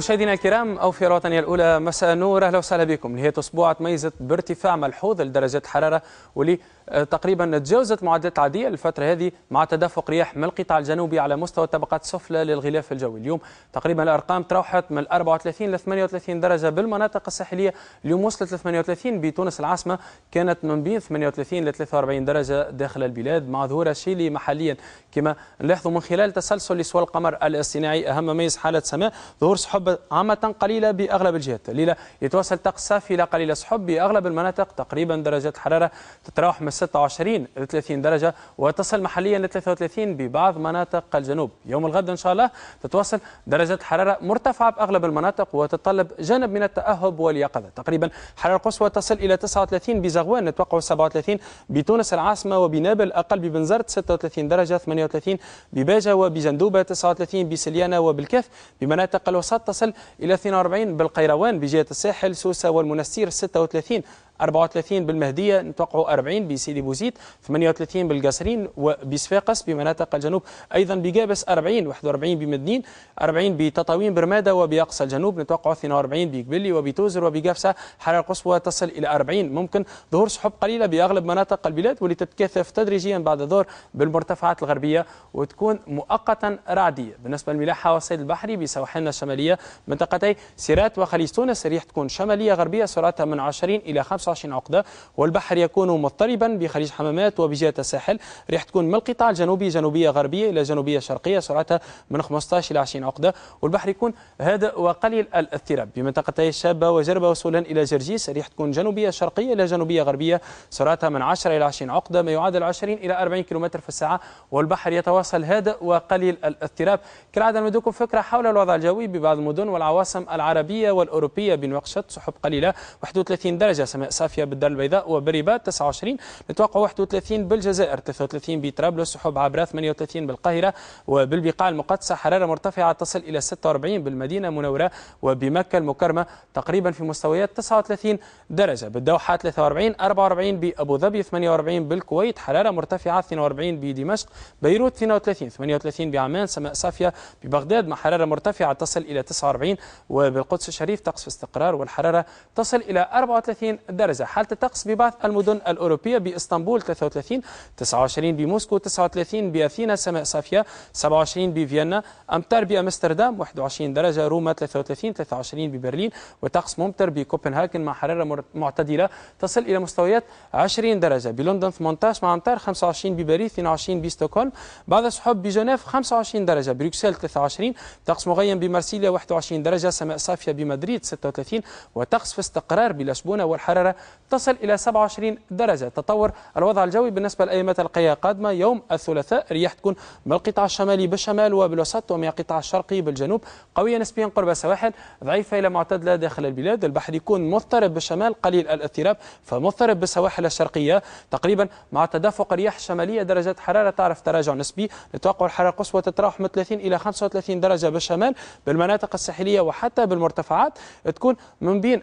مشاهدينا الكرام في وطنية الأولى مساء نور أهلا وسهلا بكم نهاية أسبوع تميزت بارتفاع ملحوظ لدرجات الحرارة واللي آه، تقريبا تجاوزت معدلات العادية الفترة هذه مع تدفق رياح من القطاع الجنوبي على مستوى الطبقات السفلى للغلاف الجوي اليوم تقريبا الأرقام تراوحت من 34 ل 38 درجة بالمناطق الساحلية اليوم وصلت ل 38 بتونس العاصمة كانت من بين 38 ل 43 درجة داخل البلاد مع ظهور الشيلي محليا كما نلاحظوا من خلال تسلسل لسوى القمر الاصطناعي أهم ميز حالة سماء ظهور سحب عامة قليلة بأغلب الجهات الليلة يتواصل طقس صافي الى قليل سحب بأغلب المناطق تقريبا درجات الحرارة تتراوح من 26 ل 30 درجة وتصل محليا ل 33 ببعض مناطق الجنوب يوم الغد إن شاء الله تتواصل درجة حرارة مرتفعة بأغلب المناطق وتتطلب جانب من التأهب واليقظة تقريبا حرارة قصوى تصل إلى 39 بزغوان نتوقع 37 بتونس العاصمة وبنابل أقل ببنزرت 36 درجة 38 بباجة وبجندوبة 39 بسليانة وبالكاف بمناطق الوسط تصل إلى 42 بالقيروان بجهة الساحل سوسة والمنستير 36 34 بالمهدية نتوقعوا 40 بسيدي بوزيد 38 بالقصرين وبصفاقس بمناطق الجنوب أيضا بجابس 40 41 بمدنين 40 بتطاوين برمادة وبأقصى الجنوب نتوقعوا 42 بقبلي وبتوزر وبقفصة حرارة القصوى تصل إلى 40 ممكن ظهور سحب قليلة بأغلب مناطق البلاد واللي تتكاثف تدريجيا بعد ظهور بالمرتفعات الغربية وتكون مؤقتا رعدية بالنسبة للملاحة والصيد البحري بسواحلنا الشمالية منطقتي سيرات وخليج تونس الريح تكون شمالية غربية سرعتها من 20 إلى 25 19 عقدة والبحر يكون مضطربا بخليج حمامات وبجهة الساحل ريح تكون من القطاع الجنوبي جنوبية غربية إلى جنوبية شرقية سرعتها من 15 إلى 20 عقدة والبحر يكون هادئ وقليل الاضطراب بمنطقتي الشابة وجربة وصولا إلى جرجيس ريح تكون جنوبية شرقية إلى جنوبية غربية سرعتها من 10 إلى 20 عقدة ما يعادل 20 إلى 40 كم في الساعة والبحر يتواصل هادئ وقليل الاضطراب كالعادة نمدكم فكرة حول الوضع الجوي ببعض المدن والعواصم العربية والأوروبية بنواقشة سحب قليلة 31 درجة سماء صافية بالدار البيضاء وبرباط 29 نتوقع 31 بالجزائر 33 بطرابلس وحب عبره 38 بالقاهرة وبالبقاع المقدسة حرارة مرتفعة تصل إلى 46 بالمدينة المنورة وبمكة المكرمة تقريبا في مستويات 39 درجة بالدوحة 43 44 بأبو ظبي 48 بالكويت حرارة مرتفعة 42 بدمشق بيروت 32 38 بعمان سماء صافية ببغداد مع حرارة مرتفعة تصل إلى 49 وبالقدس الشريف طقس في استقرار والحرارة تصل إلى 34 درجة الدرجه حالة الطقس ببعض المدن الأوروبية بإسطنبول 33 29 بموسكو 39 بأثينا سماء صافية 27 بفيينا أمطار بأمستردام 21 درجة روما 33 23 ببرلين وطقس ممطر بكوبنهاجن مع حرارة معتدلة تصل إلى مستويات 20 درجة بلندن 18 مع أمطار 25 بباريس 22 بستوكهولم بعض السحب بجنيف 25 درجة بروكسل 23 طقس مغيم بمارسيليا 21 درجة سماء صافية بمدريد 36 وطقس في استقرار بلشبونة والحرارة الحرارة تصل إلى 27 درجة تطور الوضع الجوي بالنسبة لأيام القيا قادمة يوم الثلاثاء رياح تكون من القطاع الشمالي بالشمال وبالوسط ومن القطاع الشرقي بالجنوب قوية نسبيا قرب السواحل ضعيفة إلى معتدلة داخل البلاد البحر يكون مضطرب بالشمال قليل الاضطراب فمضطرب بالسواحل الشرقية تقريبا مع تدفق رياح شمالية درجات حرارة تعرف تراجع نسبي نتوقع الحرارة القصوى تتراوح من 30 إلى 35 درجة بالشمال بالمناطق الساحلية وحتى بالمرتفعات تكون من بين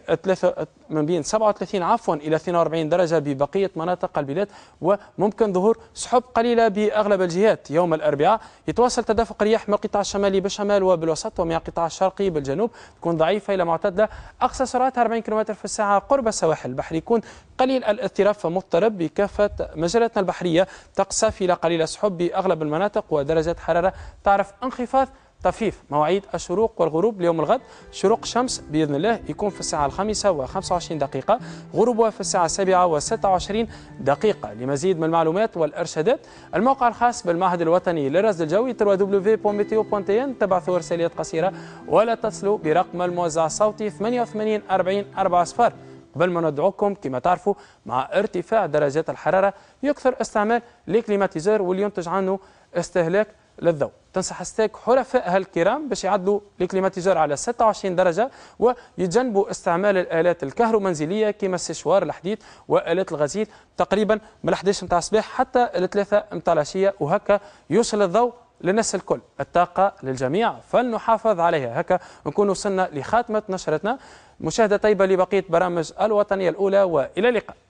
من بين 37 30 عفوا إلى 42 درجة ببقية مناطق البلاد وممكن ظهور سحب قليلة بأغلب الجهات يوم الأربعاء يتواصل تدفق رياح من القطاع الشمالي بالشمال وبالوسط ومن القطاع الشرقي بالجنوب تكون ضعيفة إلى معتده أقصى سرعتها 40 كم في الساعة قرب السواحل البحري يكون قليل الاضطراب مضطرب بكافة مجالاتنا البحرية طقس صافي إلى قليل سحب بأغلب المناطق ودرجة حرارة تعرف انخفاض طفيف مواعيد الشروق والغروب ليوم الغد شروق الشمس باذن الله يكون في الساعه الخامسه و25 دقيقه غروبها في الساعه السابعه و26 دقيقه لمزيد من المعلومات والارشادات الموقع الخاص بالمعهد الوطني للرصد الجوي www.meteo.in تبعثوا رسالات قصيره ولا تصلوا برقم الموزع الصوتي 88 40 4 صفر قبل ما ندعوكم كما تعرفوا مع ارتفاع درجات الحراره يكثر استعمال الكليماتيزور واللي ينتج عنه استهلاك للضوء تنصح ستيك حرفائها الكرام باش يعدلوا الكليماتيزور على 26 درجه ويتجنبوا استعمال الالات الكهرومنزليه كما السيشوار الحديد والات الغسيل تقريبا من 11 نتاع الصباح حتى الثلاثة نتاع العشيه وهكا يوصل الضوء للناس الكل الطاقه للجميع فلنحافظ عليها هكا نكون وصلنا لخاتمه نشرتنا مشاهده طيبه لبقيه برامج الوطنيه الاولى والى اللقاء